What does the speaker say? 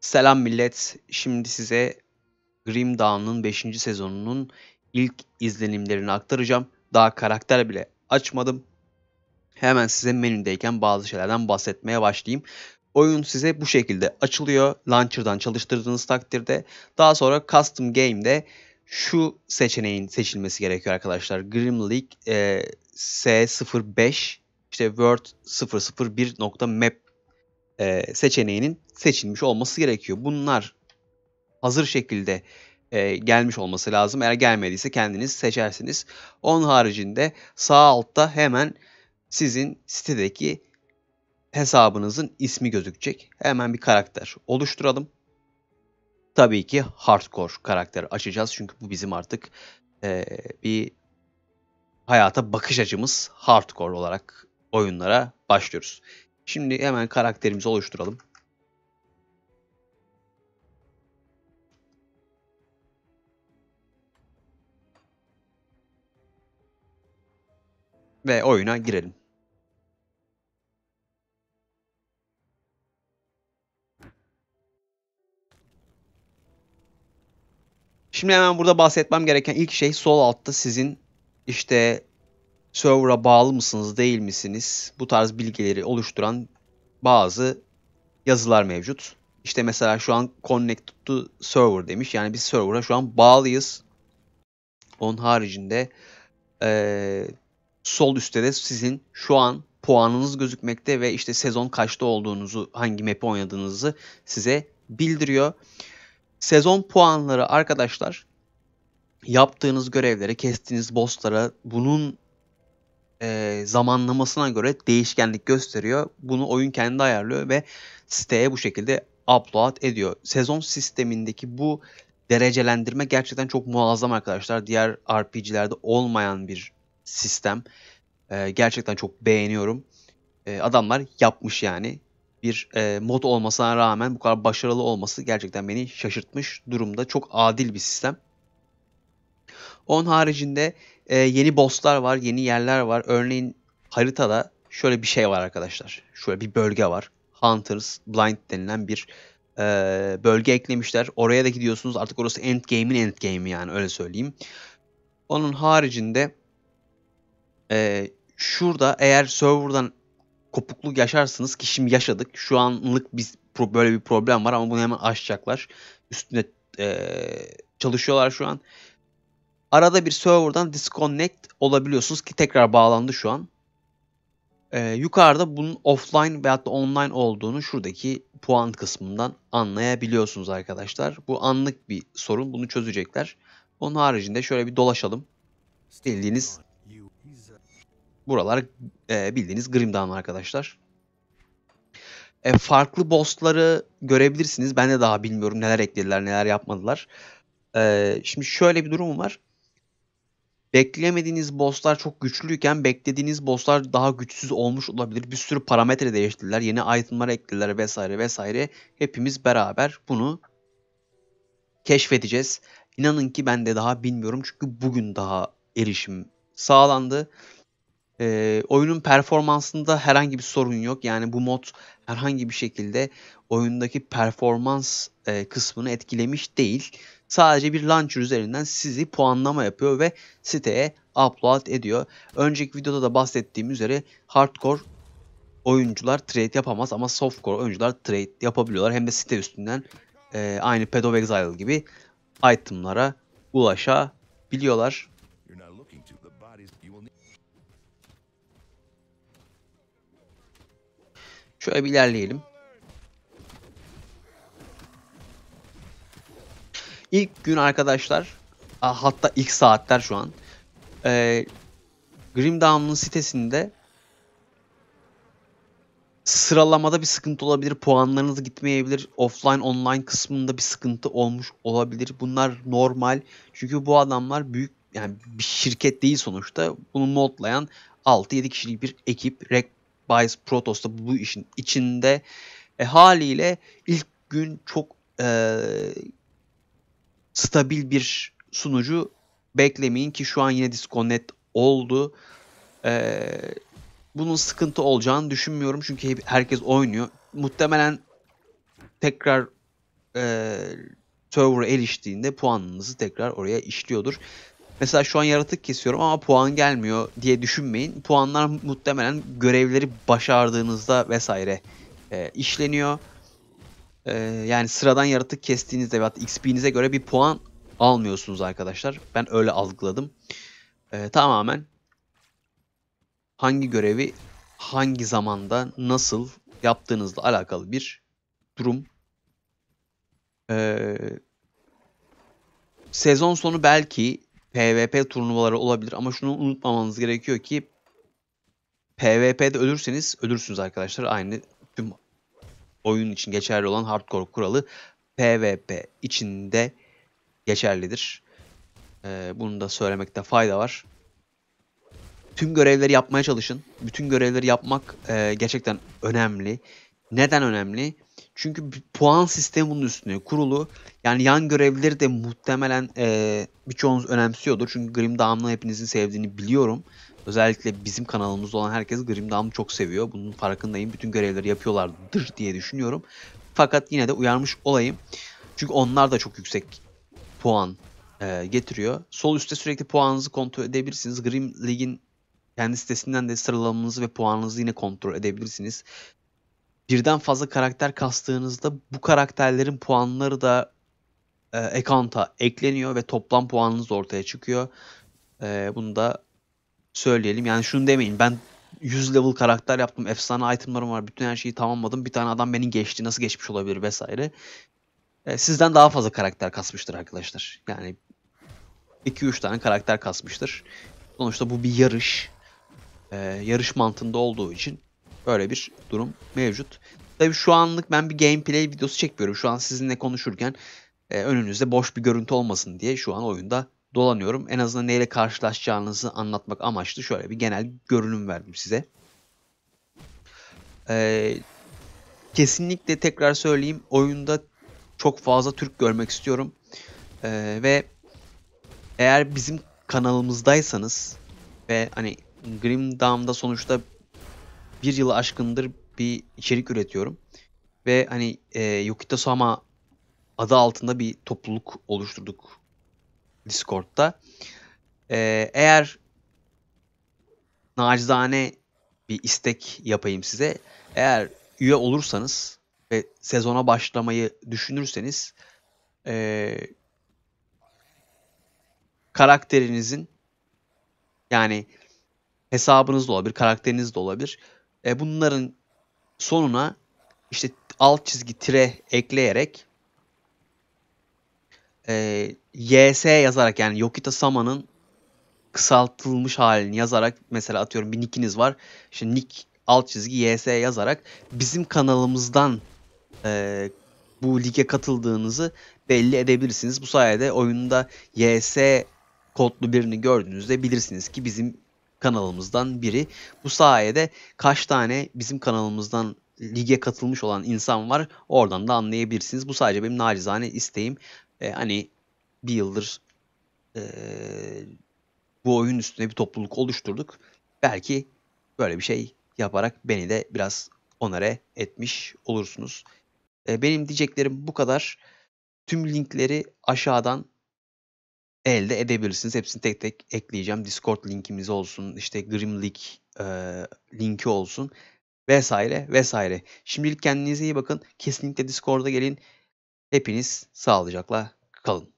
Selam millet. Şimdi size Grim Dawn'ın 5. sezonunun ilk izlenimlerini aktaracağım. Daha karakter bile açmadım. Hemen size menüdeyken bazı şeylerden bahsetmeye başlayayım. Oyun size bu şekilde açılıyor. Launcher'dan çalıştırdığınız takdirde. Daha sonra Custom Game'de şu seçeneğin seçilmesi gerekiyor arkadaşlar. Grim League e, S05 işte Word 001.map e, seçeneğinin seçilmiş olması gerekiyor. Bunlar hazır şekilde e, gelmiş olması lazım. Eğer gelmediyse kendiniz seçersiniz. Onun haricinde sağ altta hemen sizin sitedeki hesabınızın ismi gözükecek. Hemen bir karakter oluşturalım. Tabii ki hardcore karakter açacağız. Çünkü bu bizim artık e, bir hayata bakış açımız hardcore olarak oyunlara başlıyoruz. Şimdi hemen karakterimizi oluşturalım. Ve oyuna girelim. Şimdi hemen burada bahsetmem gereken ilk şey sol altta sizin işte server'a bağlı mısınız değil misiniz bu tarz bilgileri oluşturan bazı yazılar mevcut. İşte mesela şu an connected to server demiş. Yani biz server'a şu an bağlıyız. Onun haricinde ee, sol üstte de sizin şu an puanınız gözükmekte ve işte sezon kaçta olduğunuzu, hangi map'i oynadığınızı size bildiriyor. Sezon puanları arkadaşlar yaptığınız görevlere, kestiğiniz bosslara, bunun e, zamanlamasına göre değişkenlik gösteriyor. Bunu oyun kendi ayarlıyor ve siteye bu şekilde upload ediyor. Sezon sistemindeki bu derecelendirme gerçekten çok muazzam arkadaşlar. Diğer RPG'lerde olmayan bir sistem. E, gerçekten çok beğeniyorum. E, adamlar yapmış yani. Bir e, mod olmasına rağmen bu kadar başarılı olması gerçekten beni şaşırtmış durumda. Çok adil bir sistem. Onun haricinde e, yeni bosslar var, yeni yerler var. Örneğin haritada şöyle bir şey var arkadaşlar. Şöyle bir bölge var. Hunters Blind denilen bir e, bölge eklemişler. Oraya da gidiyorsunuz. Artık orası endgame'in endgame'i yani öyle söyleyeyim. Onun haricinde e, şurada eğer serverdan kopukluk yaşarsınız ki şimdi yaşadık. Şu anlık biz böyle bir problem var ama bunu hemen aşacaklar. Üstüne e, çalışıyorlar şu an. Arada bir serverdan disconnect olabiliyorsunuz ki tekrar bağlandı şu an. Ee, yukarıda bunun offline veyahut da online olduğunu şuradaki puan kısmından anlayabiliyorsunuz arkadaşlar. Bu anlık bir sorun. Bunu çözecekler. Onun haricinde şöyle bir dolaşalım. Bildiğiniz buralar e, bildiğiniz Grimdown arkadaşlar. E, farklı bossları görebilirsiniz. Ben de daha bilmiyorum neler eklediler neler yapmadılar. E, şimdi şöyle bir durum var beklemediğiniz bosslar çok güçlüyken beklediğiniz bosslar daha güçsüz olmuş olabilir. Bir sürü parametre değiştirdiler. Yeni itemlar eklediler vesaire vesaire. Hepimiz beraber bunu keşfedeceğiz. İnanın ki ben de daha bilmiyorum çünkü bugün daha erişim sağlandı. Ee, oyunun performansında herhangi bir sorun yok. Yani bu mod herhangi bir şekilde oyundaki performans e, kısmını etkilemiş değil. Sadece bir launcher üzerinden sizi puanlama yapıyor ve siteye upload ediyor. Önceki videoda da bahsettiğim üzere hardcore oyuncular trade yapamaz ama softcore oyuncular trade yapabiliyorlar. Hem de site üstünden e, aynı pedo of Exile gibi itemlara ulaşabiliyorlar. Şöyle bir ilerleyelim. İlk gün arkadaşlar hatta ilk saatler şu an e, Grim Dawn'ın sitesinde sıralamada bir sıkıntı olabilir. Puanlarınız gitmeyebilir. Offline online kısmında bir sıkıntı olmuş olabilir. Bunlar normal. Çünkü bu adamlar büyük yani bir şirket değil sonuçta. Bunu modlayan 6-7 kişilik bir ekip. Rek Bias Protos'ta bu işin içinde. E, haliyle ilk gün çok e, stabil bir sunucu beklemeyin ki şu an yine Disconnect oldu. Ee, bunun sıkıntı olacağını düşünmüyorum çünkü herkes oynuyor. Muhtemelen tekrar e, server'a eriştiğinde puanınızı tekrar oraya işliyordur. Mesela şu an yaratık kesiyorum ama puan gelmiyor diye düşünmeyin. Puanlar muhtemelen görevleri başardığınızda vesaire e, işleniyor. Ee, yani sıradan yaratık kestiğinizde veya XP'nize göre bir puan almıyorsunuz arkadaşlar. Ben öyle algıladım. Ee, tamamen hangi görevi hangi zamanda nasıl yaptığınızla alakalı bir durum. Ee, sezon sonu belki PvP turnuvaları olabilir ama şunu unutmamanız gerekiyor ki PvP'de ölürseniz ölürsünüz arkadaşlar. Aynı tüm oyun için geçerli olan hardcore kuralı PvP içinde geçerlidir. Ee, bunu da söylemekte fayda var. Tüm görevleri yapmaya çalışın. Bütün görevleri yapmak e, gerçekten önemli. Neden önemli? Çünkü puan sistemi bunun üstüne kurulu. Yani yan görevleri de muhtemelen e, birçoğunuz önemsiyordur. Çünkü Grim Dawn'ı hepinizin sevdiğini biliyorum. Özellikle bizim kanalımızda olan herkes Grimdam'ı çok seviyor. Bunun farkındayım. Bütün görevleri yapıyorlardır diye düşünüyorum. Fakat yine de uyarmış olayım. Çünkü onlar da çok yüksek puan e, getiriyor. Sol üstte sürekli puanınızı kontrol edebilirsiniz. Grim League'in kendi sitesinden de sıralamanızı ve puanınızı yine kontrol edebilirsiniz. Birden fazla karakter kastığınızda bu karakterlerin puanları da e, account'a ekleniyor ve toplam puanınız ortaya çıkıyor. E, bunu da söyleyelim. Yani şunu demeyin ben 100 level karakter yaptım. Efsane itemlarım var. Bütün her şeyi tamamladım. Bir tane adam beni geçti. Nasıl geçmiş olabilir vesaire. E, sizden daha fazla karakter kasmıştır arkadaşlar. Yani 2-3 tane karakter kasmıştır. Sonuçta bu bir yarış. E, yarış mantığında olduğu için böyle bir durum mevcut. Tabi şu anlık ben bir gameplay videosu çekmiyorum. Şu an sizinle konuşurken e, önünüzde boş bir görüntü olmasın diye şu an oyunda dolanıyorum. En azından neyle karşılaşacağınızı anlatmak amaçlı şöyle bir genel görünüm verdim size. Ee, kesinlikle tekrar söyleyeyim oyunda çok fazla Türk görmek istiyorum. Ee, ve eğer bizim kanalımızdaysanız ve hani Grim Dawn'da sonuçta bir yılı aşkındır bir içerik üretiyorum. Ve hani e, Yokita Sama adı altında bir topluluk oluşturduk Discord'da. Ee, eğer nacizane bir istek yapayım size. Eğer üye olursanız ve sezona başlamayı düşünürseniz ee, karakterinizin yani hesabınız da olabilir, karakteriniz de olabilir. E, bunların sonuna işte alt çizgi tire ekleyerek e, YS yazarak yani Yokita Sama'nın kısaltılmış halini yazarak mesela atıyorum bir nickiniz var. İşte nick alt çizgi YS yazarak bizim kanalımızdan e, bu lige katıldığınızı belli edebilirsiniz. Bu sayede oyunda YS kodlu birini gördüğünüzde bilirsiniz ki bizim kanalımızdan biri. Bu sayede kaç tane bizim kanalımızdan lige katılmış olan insan var oradan da anlayabilirsiniz. Bu sadece benim nacizane isteğim. E, hani bir yıldır e, bu oyun üstüne bir topluluk oluşturduk. Belki böyle bir şey yaparak beni de biraz onare etmiş olursunuz. E, benim diyeceklerim bu kadar. Tüm linkleri aşağıdan elde edebilirsiniz. Hepsini tek tek ekleyeceğim. Discord linkimiz olsun, işte Grim e, linki olsun vesaire vesaire. Şimdilik kendinize iyi bakın. Kesinlikle Discord'a gelin. Hepiniz sağlıcakla kalın.